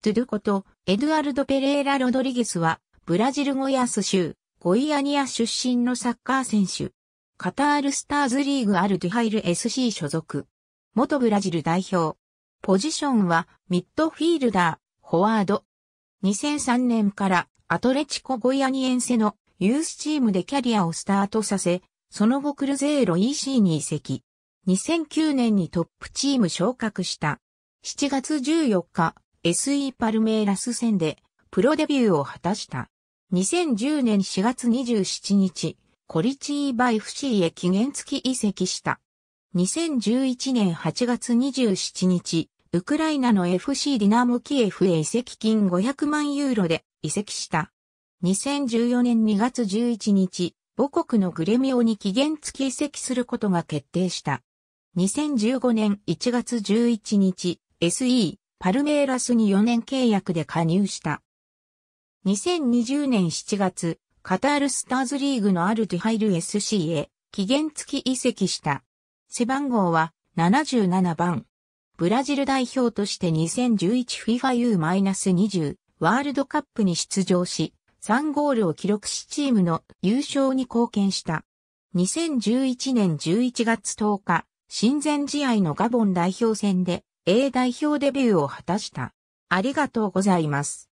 トゥドゥこと、エドゥアルド・ペレーラ・ロドリゲスは、ブラジルゴイアス州、ゴイアニア出身のサッカー選手。カタールスターズリーグアルドゥハイル SC 所属。元ブラジル代表。ポジションは、ミッドフィールダー、フォワード。2003年から、アトレチコ・ゴイアニエンセのユースチームでキャリアをスタートさせ、その後クルゼーロ EC に移籍。2009年にトップチーム昇格した。7月14日、SE パルメイラス戦でプロデビューを果たした。2010年4月27日、コリチーバ FC へ期限付き移籍した。2011年8月27日、ウクライナの FC ディナモキエフへ移籍金500万ユーロで移籍した。2014年2月11日、母国のグレミオに期限付き移籍することが決定した。2015年1月11日、SE パルメイラスに4年契約で加入した。2020年7月、カタールスターズリーグのアルトゥハイル SC へ期限付き移籍した。背番号は77番。ブラジル代表として 2011FIFAU-20 ワールドカップに出場し、3ゴールを記録しチームの優勝に貢献した。2011年11月10日、親善試合のガボン代表戦で A 代表デビューを果たした。ありがとうございます。